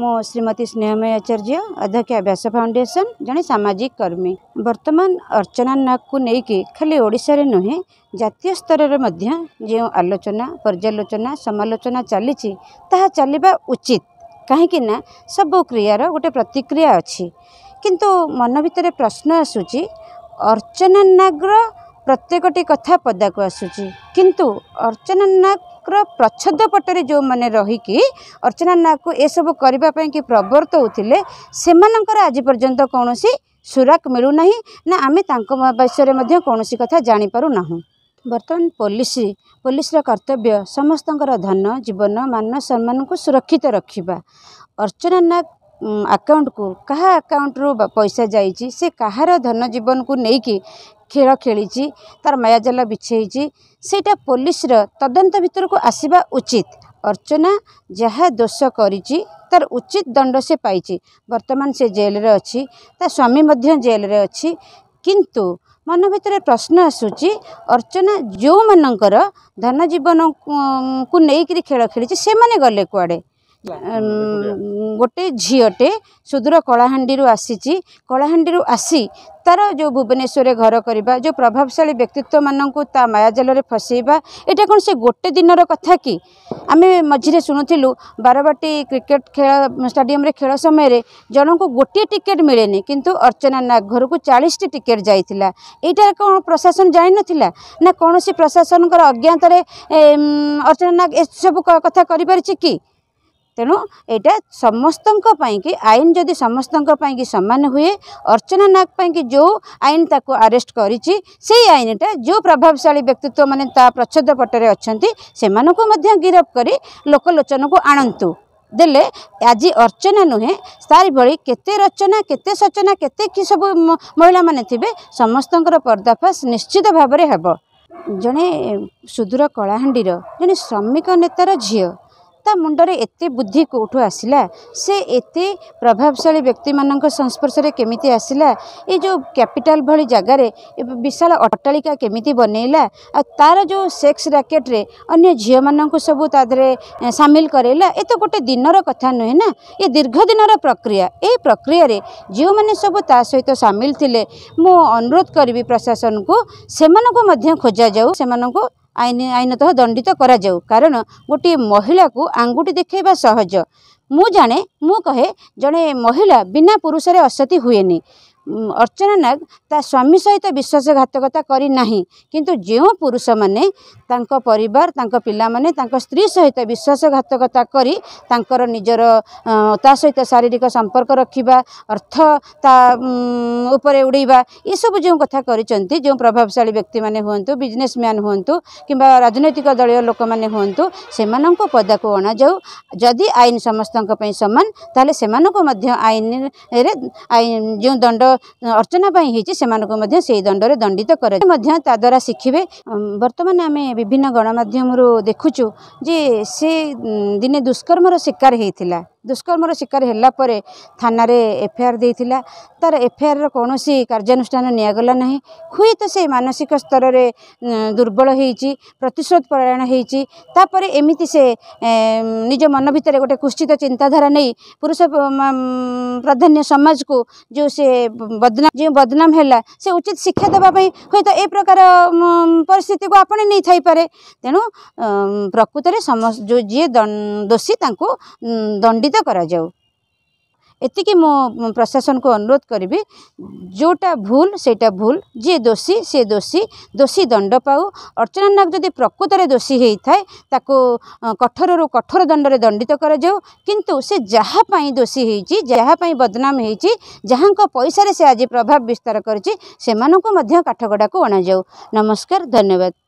मु श्रीमती स्नेहमय आचार्य अध्यक्ष अभ्यास फाउंडेसन जन सामाजिक कर्मी बर्तमान अर्चना नाग को लेकिन खाली ओडार नुहे जय स्तर जो आलोचना पर्यालोचना समालोचना चली चलवा उचित कहीं सब क्रियार गोटे प्रतिक्रिया अच्छी किंतु मन भितर प्रश्न आसूची अर्चना नाग्र ପ୍ରତ୍ୟେକଟି କଥା ପଦାକୁ ଆସୁଛି କିନ୍ତୁ ଅର୍ଚ୍ଚନା ନାୟକର ପ୍ରଚ୍ଛଦ ପଟରେ ଯେଉଁମାନେ ରହିକି ଅର୍ଚ୍ଚନା ନାୟକକୁ ଏସବୁ କରିବା ପାଇଁ କି ପ୍ରବର୍ତ୍ତଉଥିଲେ ସେମାନଙ୍କର ଆଜି ପର୍ଯ୍ୟନ୍ତ କୌଣସି ସୁରାକ ମିଳୁନାହିଁ ନା ଆମେ ତାଙ୍କ ବିଷୟରେ ମଧ୍ୟ କୌଣସି କଥା ଜାଣିପାରୁନାହୁଁ ବର୍ତ୍ତମାନ ପୋଲିସ ପୋଲିସର କର୍ତ୍ତବ୍ୟ ସମସ୍ତଙ୍କର ଧନ ଜୀବନ ମାନ ସମ୍ମାନକୁ ସୁରକ୍ଷିତ ରଖିବା ଅର୍ଚ୍ଚନା ନାୟକ ଆକାଉଣ୍ଟକୁ କାହା ଆକାଉଣ୍ଟରୁ ପଇସା ଯାଇଛି ସେ କାହାର ଧନ ଜୀବନକୁ ନେଇକି ଖେଳ ଖେଳିଛି ତା'ର ମାୟାଜାଲ ବିଛେଇଛି ସେଇଟା ପୋଲିସର ତଦନ୍ତ ଭିତରକୁ ଆସିବା ଉଚିତ ଅର୍ଚ୍ଚନା ଯାହା ଦୋଷ କରିଛି ତା'ର ଉଚିତ ଦଣ୍ଡ ସେ ପାଇଛି ବର୍ତ୍ତମାନ ସେ ଜେଲ୍ରେ ଅଛି ତା ସ୍ୱାମୀ ମଧ୍ୟ ଜେଲ୍ରେ ଅଛି କିନ୍ତୁ ମନ ଭିତରେ ପ୍ରଶ୍ନ ଆସୁଛି ଅର୍ଚ୍ଚନା ଯେଉଁମାନଙ୍କର ଧନ ଜୀବନକୁ ନେଇକରି ଖେଳ ଖେଳିଛି ସେମାନେ ଗଲେ କୁଆଡ଼େ ଗୋଟେ ଝିଅଟେ ସୁଦୂର କଳାହାଣ୍ଡିରୁ ଆସିଛି କଳାହାଣ୍ଡିରୁ ଆସି ତାର ଯେଉଁ ଭୁବନେଶ୍ୱରରେ ଘର କରିବା ଯେଉଁ ପ୍ରଭାବଶାଳୀ ବ୍ୟକ୍ତିତ୍ୱମାନଙ୍କୁ ତା ମାୟାଜାଲରେ ଫସେଇବା ଏଇଟା କ'ଣ ସେ ଗୋଟେ ଦିନର କଥା କି ଆମେ ମଝିରେ ଶୁଣୁଥିଲୁ ବାରବାଟୀ କ୍ରିକେଟ୍ ଖେଳ ଷ୍ଟାଡ଼ିୟମରେ ଖେଳ ସମୟରେ ଜଣଙ୍କୁ ଗୋଟିଏ ଟିକେଟ୍ ମିଳେନି କିନ୍ତୁ ଅର୍ଚ୍ଚନା ନାଗ ଘରକୁ ଚାଳିଶଟି ଟିକେଟ୍ ଯାଇଥିଲା ଏଇଟା କ'ଣ ପ୍ରଶାସନ ଜାଣିନଥିଲା ନା କୌଣସି ପ୍ରଶାସନଙ୍କର ଅଜ୍ଞାତରେ ଅର୍ଚ୍ଚନା ନାଗ ଏସବୁ କଥା କରିପାରିଛି କି ତେଣୁ ଏଇଟା ସମସ୍ତଙ୍କ ପାଇଁକି ଆଇନ ଯଦି ସମସ୍ତଙ୍କ ପାଇଁକି ସମାନ ହୁଏ ଅର୍ଚ୍ଚନା ନାଗ ପାଇଁକି ଯେଉଁ ଆଇନ ତାକୁ ଆରେଷ୍ଟ କରିଛି ସେଇ ଆଇନଟା ଯେଉଁ ପ୍ରଭାବଶାଳୀ ବ୍ୟକ୍ତିତ୍ୱ ମାନେ ତା ପ୍ରଚ୍ଛଦ ପଟରେ ଅଛନ୍ତି ସେମାନଙ୍କୁ ମଧ୍ୟ ଗିରଫ କରି ଲୋକଲୋଚନକୁ ଆଣନ୍ତୁ ଦେଲେ ଆଜି ଅର୍ଚ୍ଚନା ନୁହେଁ ତାରି ଭଳି କେତେ ରଚନା କେତେ ସଚନା କେତେ କି ସବୁ ମହିଳାମାନେ ଥିବେ ସମସ୍ତଙ୍କର ପର୍ଦ୍ଦାଫାଶ ନିଶ୍ଚିତ ଭାବରେ ହେବ ଜଣେ ସୁଦୂର କଳାହାଣ୍ଡିର ଜଣେ ଶ୍ରମିକ ନେତାର ଝିଅ તા મુંડરે એતે બુદ્ધિ કો ઉઠો આસિલા સે એતે પ્રભાવશાળી વ્યક્તિમાન કો સંપર્શ રે કેમિતિ આસિલા એ જો કેપિટલ ભળી જગ્યા રે એ વિશાલ અટાળીકા કેમિતિ બનેલા આ તારા જો સેક્સ રકેટ રે અન્ય જીવ મનન કો સબ તાધરે સામેલ કરેલા એ તો ગોટે દિનર કથા નો હે ના એ દીર્ઘદિનર પ્રક્રિયા એ પ્રક્રિયા રે જીવ મનન સબ તા સહિત સામેલ થિલે મો અનુરોધ કરી બી પ્રશાસન કો સેમન કો મધ્ય ખોજા જાઉ સેમન કો ଆଇନ ଆଇନତଃ ଦଣ୍ଡିତ କରାଯାଉ କାରଣ ଗୋଟିଏ ମହିଳାକୁ ଆଙ୍ଗୁଠି ଦେଖାଇବା ସହଜ ମୁଁ ଜାଣେ ମୁଁ କହେ ଜଣେ ମହିଳା ବିନା ପୁରୁଷରେ ଅସତି ହୁଏନି ଅର୍ଚ୍ଚନା ନାଗ ତା ସ୍ୱାମୀ ସହିତ ବିଶ୍ୱାସଘାତକତା କରିନାହିଁ କିନ୍ତୁ ଯେଉଁ ପୁରୁଷମାନେ ତାଙ୍କ ପରିବାର ତାଙ୍କ ପିଲାମାନେ ତାଙ୍କ ସ୍ତ୍ରୀ ସହିତ ବିଶ୍ୱାସଘାତକତା କରି ତାଙ୍କର ନିଜର ତା ସହିତ ଶାରୀରିକ ସମ୍ପର୍କ ରଖିବା ଅର୍ଥ ତା ଉପରେ ଉଡ଼େଇବା ଏସବୁ ଯେଉଁ କଥା କରିଛନ୍ତି ଯେଉଁ ପ୍ରଭାବଶାଳୀ ବ୍ୟକ୍ତିମାନେ ହୁଅନ୍ତୁ ବିଜନେସମ୍ୟାନ୍ ହୁଅନ୍ତୁ କିମ୍ବା ରାଜନୈତିକ ଦଳୀୟ ଲୋକମାନେ ହୁଅନ୍ତୁ ସେମାନଙ୍କ ପଦାକୁ ଅଣାଯାଉ ଯଦି ଆଇନ ସମସ୍ତଙ୍କ ପାଇଁ ସମାନ ତାହେଲେ ସେମାନଙ୍କୁ ମଧ୍ୟ ଆଇନରେ ଆଇନ ଯେଉଁ ଦଣ୍ଡ ଅର୍ଚ୍ଚନା ପାଇଁ ହେଇଛି ସେମାନଙ୍କୁ ମଧ୍ୟ ସେଇ ଦଣ୍ଡରେ ଦଣ୍ଡିତ କରାଯାଏ ମଧ୍ୟ ତା ଦ୍ୱାରା ଶିଖିବେ ବର୍ତ୍ତମାନ ଆମେ ବିଭିନ୍ନ ଗଣମାଧ୍ୟମରୁ ଦେଖୁଛୁ ଯେ ସେ ଦିନେ ଦୁଷ୍କର୍ମର ଶିକାର ହେଇଥିଲା ଦୁଷ୍କର୍ମର ଶିକାର ହେଲା ପରେ ଥାନାରେ ଏଫଆଇଆର୍ ଦେଇଥିଲା ତା'ର ଏଫଆଇଆର୍ର କୌଣସି କାର୍ଯ୍ୟାନୁଷ୍ଠାନ ନିଆଗଲା ନାହିଁ ହୁଏତ ସେ ମାନସିକ ସ୍ତରରେ ଦୁର୍ବଳ ହୋଇଛି ପ୍ରତିଶୋଧ ପରାୟଣ ହୋଇଛି ତାପରେ ଏମିତି ସେ ନିଜ ମନ ଭିତରେ ଗୋଟେ କୁଶ୍ଚିତ ଚିନ୍ତାଧାରା ନେଇ ପୁରୁଷ ପ୍ରାଧାନ୍ୟ ସମାଜକୁ ଯେଉଁ ସେ ବଦନାମ ଯେଉଁ ବଦନାମ ହେଲା ସେ ଉଚିତ ଶିକ୍ଷା ଦେବା ପାଇଁ ହୁଏତ ଏ ପ୍ରକାର ପରିସ୍ଥିତିକୁ ଆପଣ ନେଇଥାଇପାରେ ତେଣୁ ପ୍ରକୃତରେ ସମ ଯେଉଁ ଯିଏ ଦୋଷୀ ତାଙ୍କୁ ଦଣ୍ଡିତ सुरक्षित करी मु प्रशासन को अनुरोध करी जोटा भूल से भूल जी दोषी सी दोषी दोषी दंड पाऊ अर्चना नाग जदि प्रकृत दोषी होता है कठोर रू कठोर दंड में दंडित करूँ दोषी होती बदनाम हो पैसा से आज प्रभाव विस्तार करा को अणा जाऊ नमस्कार धन्यवाद